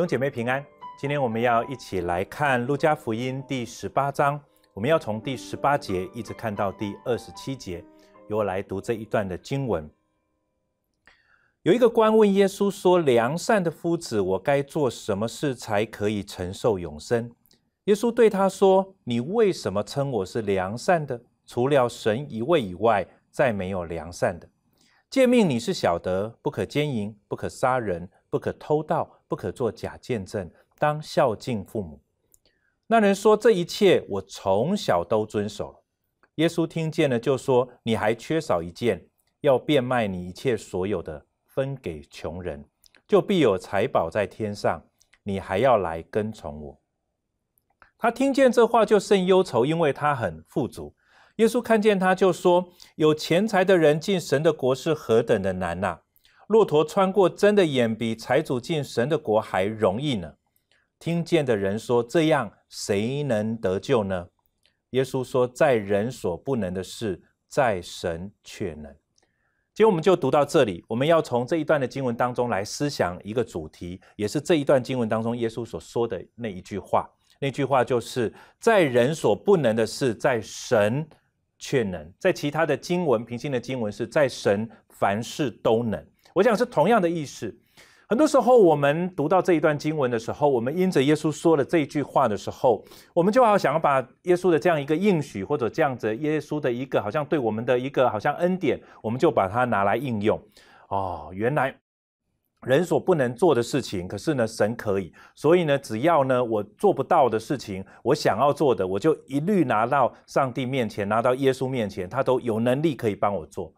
兄姐妹平安，今天我们要一起来看路加福音第十八章，我们要从第十八节一直看到第二十七节，由我来读这一段的经文。有一个官问耶稣说：“良善的夫子，我该做什么事才可以承受永生？”耶稣对他说：“你为什么称我是良善的？除了神一位以外，再没有良善的。诫命你是晓得：不可奸淫，不可杀人，不可偷盗。”不可做假见证，当孝敬父母。那人说：“这一切我从小都遵守了。”耶稣听见了，就说：“你还缺少一件，要变卖你一切所有的，分给穷人，就必有财宝在天上。你还要来跟从我。”他听见这话，就甚忧愁，因为他很富足。耶稣看见他，就说：“有钱财的人进神的国是何等的难呐！”骆驼穿过针的眼，比财主进神的国还容易呢。听见的人说：“这样谁能得救呢？”耶稣说：“在人所不能的事，在神却能。”今天我们就读到这里。我们要从这一段的经文当中来思想一个主题，也是这一段经文当中耶稣所说的那一句话。那句话就是在人所不能的事，在神却能。在其他的经文，平行的经文是：在神凡事都能。我讲是同样的意思。很多时候，我们读到这一段经文的时候，我们因着耶稣说了这一句话的时候，我们就好想要把耶稣的这样一个应许，或者这样子，耶稣的一个好像对我们的一个好像恩典，我们就把它拿来应用。哦，原来人所不能做的事情，可是呢，神可以。所以呢，只要呢我做不到的事情，我想要做的，我就一律拿到上帝面前，拿到耶稣面前，他都有能力可以帮我做。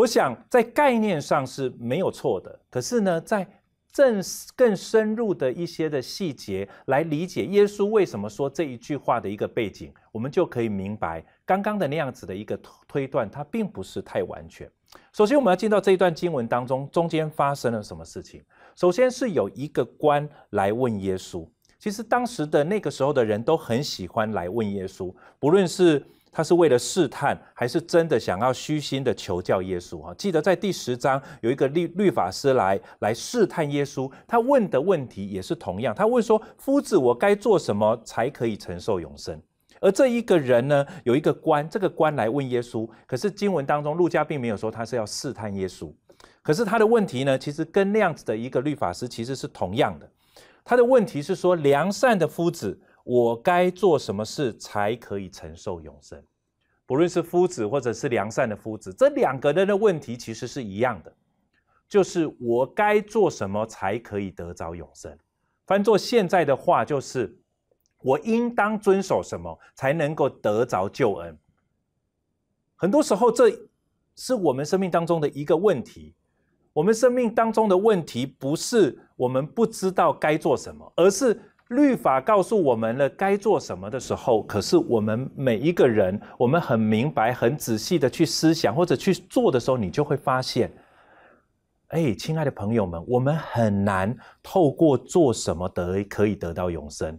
我想在概念上是没有错的，可是呢，在正更深入的一些的细节来理解耶稣为什么说这一句话的一个背景，我们就可以明白刚刚的那样子的一个推断，它并不是太完全。首先，我们要进到这一段经文当中中间发生了什么事情。首先是有一个官来问耶稣，其实当时的那个时候的人都很喜欢来问耶稣，不论是。他是为了试探，还是真的想要虚心的求教耶稣？哈，记得在第十章有一个律律法师来来试探耶稣，他问的问题也是同样。他问说：“夫子，我该做什么才可以承受永生？”而这一个人呢，有一个官，这个官来问耶稣。可是经文当中，路加并没有说他是要试探耶稣，可是他的问题呢，其实跟那样子的一个律法师其实是同样的。他的问题是说：“良善的夫子。”我该做什么事才可以承受永生？不论是夫子或者是良善的夫子，这两个人的问题其实是一样的，就是我该做什么才可以得着永生？翻作现在的话，就是我应当遵守什么才能够得着救恩？很多时候，这是我们生命当中的一个问题。我们生命当中的问题，不是我们不知道该做什么，而是。律法告诉我们了该做什么的时候，可是我们每一个人，我们很明白、很仔细的去思想或者去做的时候，你就会发现，哎，亲爱的朋友们，我们很难透过做什么得可以得到永生，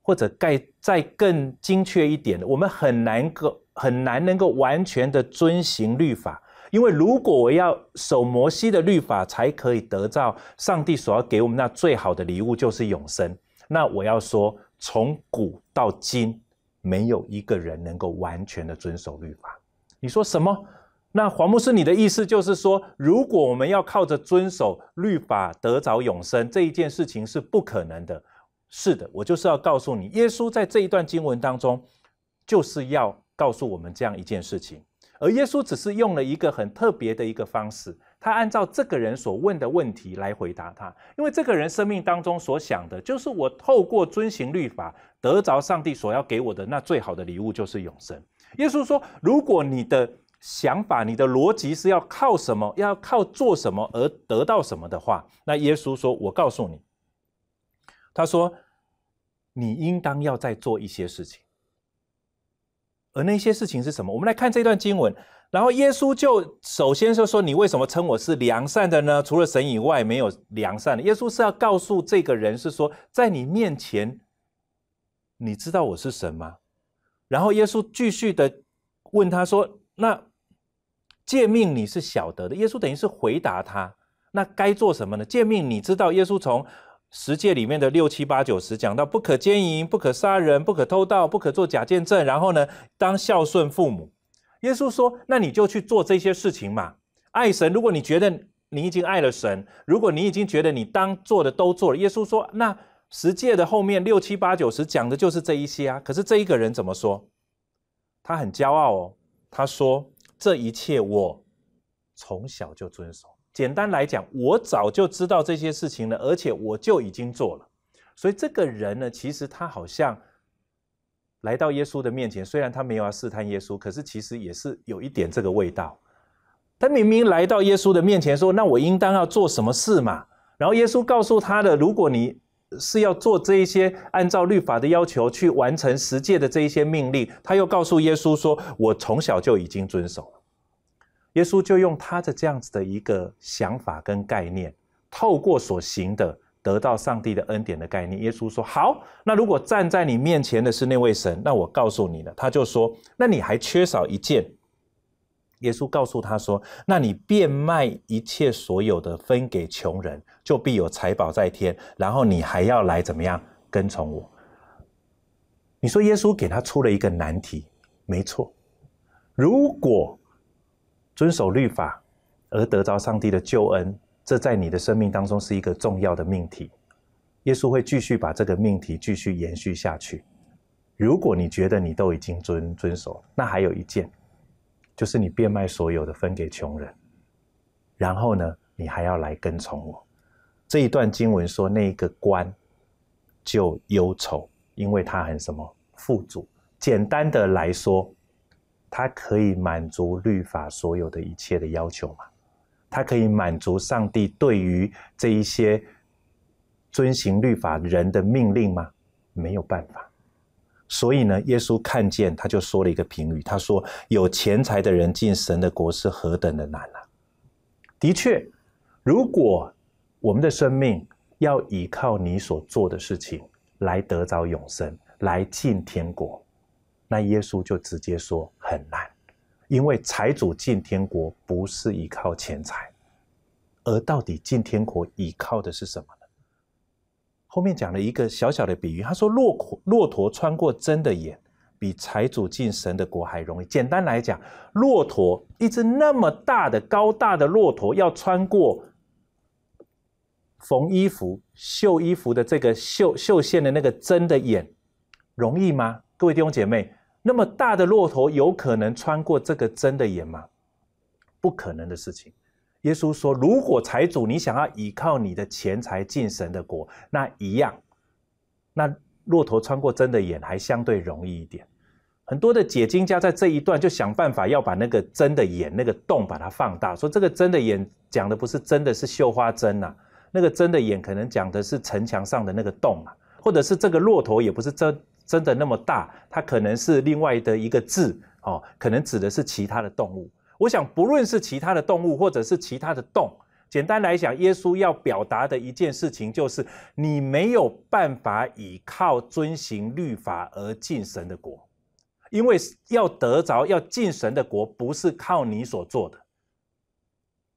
或者该再更精确一点我们很难够很难能够完全的遵行律法，因为如果我要守摩西的律法，才可以得到上帝所要给我们那最好的礼物，就是永生。那我要说，从古到今，没有一个人能够完全的遵守律法。你说什么？那黄牧师，你的意思就是说，如果我们要靠着遵守律法得着永生，这一件事情是不可能的。是的，我就是要告诉你，耶稣在这一段经文当中，就是要告诉我们这样一件事情，而耶稣只是用了一个很特别的一个方式。他按照这个人所问的问题来回答他，因为这个人生命当中所想的就是我透过遵行律法得着上帝所要给我的那最好的礼物就是永生。耶稣说：“如果你的想法、你的逻辑是要靠什么、要靠做什么而得到什么的话，那耶稣说我告诉你，他说你应当要再做一些事情。而那些事情是什么？我们来看这段经文。”然后耶稣就首先就说：“你为什么称我是良善的呢？除了神以外，没有良善的。”耶稣是要告诉这个人，是说在你面前，你知道我是神吗？然后耶稣继续的问他说：“那诫命你是晓得的。”耶稣等于是回答他：“那该做什么呢？诫命你知道。”耶稣从十诫里面的六七八九十讲到不可奸淫、不可杀人、不可偷盗、不可做假见证，然后呢，当孝顺父母。耶稣说：“那你就去做这些事情嘛，爱神。如果你觉得你已经爱了神，如果你已经觉得你当做的都做了。”耶稣说：“那十诫的后面六七八九十讲的就是这一些啊。可是这一个人怎么说？他很骄傲哦。他说：这一切我从小就遵守。简单来讲，我早就知道这些事情了，而且我就已经做了。所以这个人呢，其实他好像……”来到耶稣的面前，虽然他没有要试探耶稣，可是其实也是有一点这个味道。他明明来到耶稣的面前说：“那我应当要做什么事嘛？”然后耶稣告诉他的：“如果你是要做这一些按照律法的要求去完成十诫的这一些命令。”他又告诉耶稣说：“我从小就已经遵守了。”耶稣就用他的这样子的一个想法跟概念，透过所行的。得到上帝的恩典的概念，耶稣说：“好，那如果站在你面前的是那位神，那我告诉你了。”他就说：“那你还缺少一件。”耶稣告诉他说：“那你变卖一切所有的，分给穷人，就必有财宝在天。然后你还要来怎么样跟从我？”你说耶稣给他出了一个难题，没错。如果遵守律法而得到上帝的救恩。这在你的生命当中是一个重要的命题。耶稣会继续把这个命题继续延续下去。如果你觉得你都已经遵遵守，那还有一件，就是你变卖所有的分给穷人。然后呢，你还要来跟从我。这一段经文说，那一个官就忧愁，因为他很什么富足。简单的来说，他可以满足律法所有的一切的要求嘛？他可以满足上帝对于这一些遵行律法人的命令吗？没有办法。所以呢，耶稣看见他就说了一个评语，他说：“有钱财的人进神的国是何等的难啊！”的确，如果我们的生命要依靠你所做的事情来得着永生，来进天国，那耶稣就直接说很难。因为财主进天国不是依靠钱财，而到底进天国依靠的是什么呢？后面讲了一个小小的比喻，他说骆驼骆驼穿过针的眼，比财主进神的国还容易。简单来讲，骆驼一只那么大的高大的骆驼，要穿过缝衣服、绣衣服的这个绣绣线的那个针的眼，容易吗？各位弟兄姐妹。那么大的骆驼有可能穿过这个针的眼吗？不可能的事情。耶稣说，如果财主你想要依靠你的钱财进神的国，那一样，那骆驼穿过针的眼还相对容易一点。很多的解经家在这一段就想办法要把那个针的眼那个洞把它放大，说这个针的眼讲的不是真的，是绣花针啊。那个针的眼可能讲的是城墙上的那个洞啊，或者是这个骆驼也不是真真的那么大？它可能是另外的一个字哦，可能指的是其他的动物。我想，不论是其他的动物，或者是其他的洞。简单来讲，耶稣要表达的一件事情就是：你没有办法以靠遵行律法而进神的国，因为要得着、要进神的国，不是靠你所做的，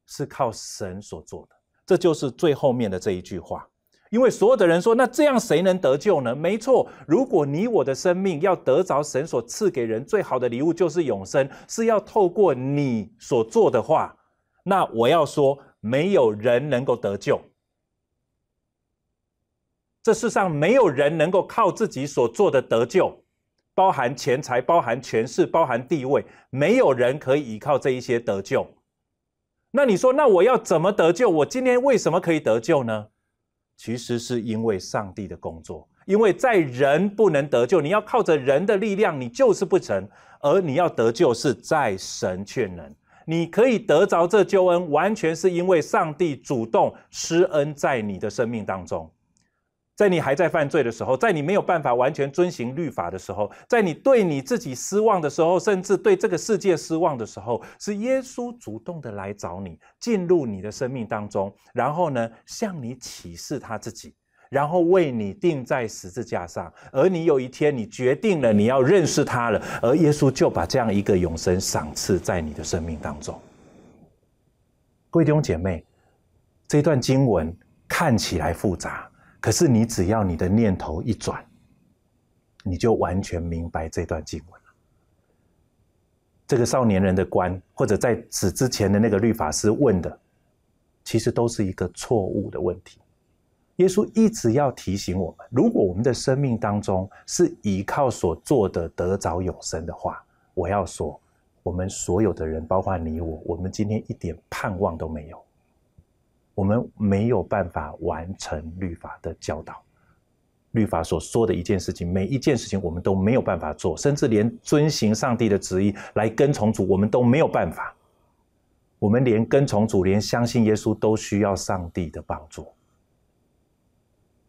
是靠神所做的。这就是最后面的这一句话。因为所有的人说，那这样谁能得救呢？没错，如果你我的生命要得着神所赐给人最好的礼物，就是永生，是要透过你所做的话。那我要说，没有人能够得救。这世上没有人能够靠自己所做的得救，包含钱财、包含权势、包含地位，没有人可以依靠这一些得救。那你说，那我要怎么得救？我今天为什么可以得救呢？其实是因为上帝的工作，因为在人不能得救，你要靠着人的力量，你就是不成；而你要得救，是在神劝人，你可以得着这救恩，完全是因为上帝主动施恩在你的生命当中。在你还在犯罪的时候，在你没有办法完全遵行律法的时候，在你对你自己失望的时候，甚至对这个世界失望的时候，是耶稣主动的来找你，进入你的生命当中，然后呢，向你启示他自己，然后为你钉在十字架上。而你有一天，你决定了你要认识他了，而耶稣就把这样一个永生赏赐在你的生命当中。贵弟兄姐妹，这段经文看起来复杂。可是，你只要你的念头一转，你就完全明白这段经文了。这个少年人的观，或者在此之前的那个律法师问的，其实都是一个错误的问题。耶稣一直要提醒我们：如果我们的生命当中是依靠所做的得着永生的话，我要说，我们所有的人，包括你我，我们今天一点盼望都没有。我们没有办法完成律法的教导，律法所说的一件事情，每一件事情我们都没有办法做，甚至连遵行上帝的旨意来跟从主，我们都没有办法。我们连跟从主，连相信耶稣都需要上帝的帮助。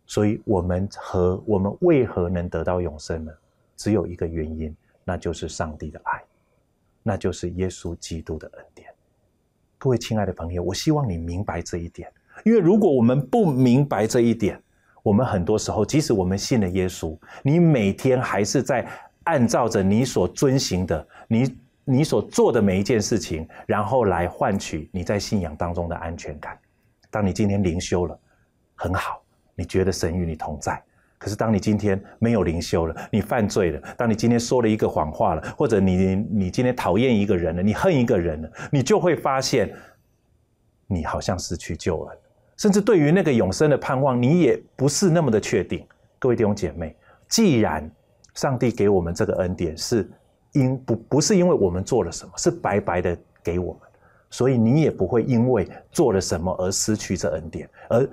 所以，我们和我们为何能得到永生呢？只有一个原因，那就是上帝的爱，那就是耶稣基督的恩典。各位亲爱的朋友，我希望你明白这一点，因为如果我们不明白这一点，我们很多时候，即使我们信了耶稣，你每天还是在按照着你所遵行的，你你所做的每一件事情，然后来换取你在信仰当中的安全感。当你今天灵修了，很好，你觉得神与你同在。可是，当你今天没有灵修了，你犯罪了；当你今天说了一个谎话了，或者你你今天讨厌一个人了，你恨一个人了，你就会发现，你好像失去救恩，甚至对于那个永生的盼望，你也不是那么的确定。各位弟兄姐妹，既然上帝给我们这个恩典是因不不是因为我们做了什么，是白白的给我们，所以你也不会因为做了什么而失去这恩典，而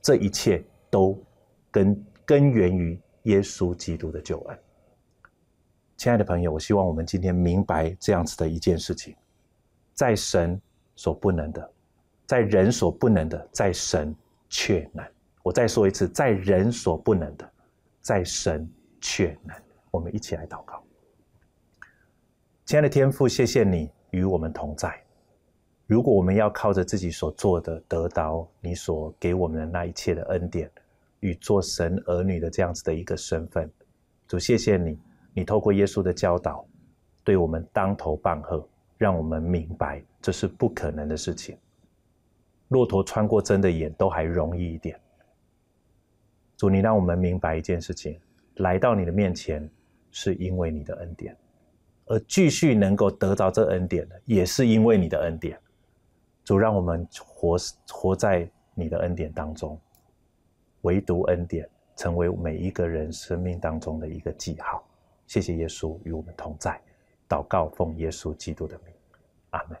这一切都跟。根源于耶稣基督的救恩，亲爱的朋友，我希望我们今天明白这样子的一件事情：在神所不能的，在人所不能的，在神却能。我再说一次，在人所不能的，在神却能。我们一起来祷告，亲爱的天父，谢谢你与我们同在。如果我们要靠着自己所做的，得到你所给我们的那一切的恩典。与做神儿女的这样子的一个身份，主谢谢你，你透过耶稣的教导，对我们当头棒喝，让我们明白这是不可能的事情。骆驼穿过针的眼都还容易一点。主，你让我们明白一件事情：来到你的面前，是因为你的恩典；而继续能够得到这恩典的，也是因为你的恩典。主，让我们活活在你的恩典当中。唯独恩典成为每一个人生命当中的一个记号。谢谢耶稣与我们同在，祷告奉耶稣基督的名，阿门。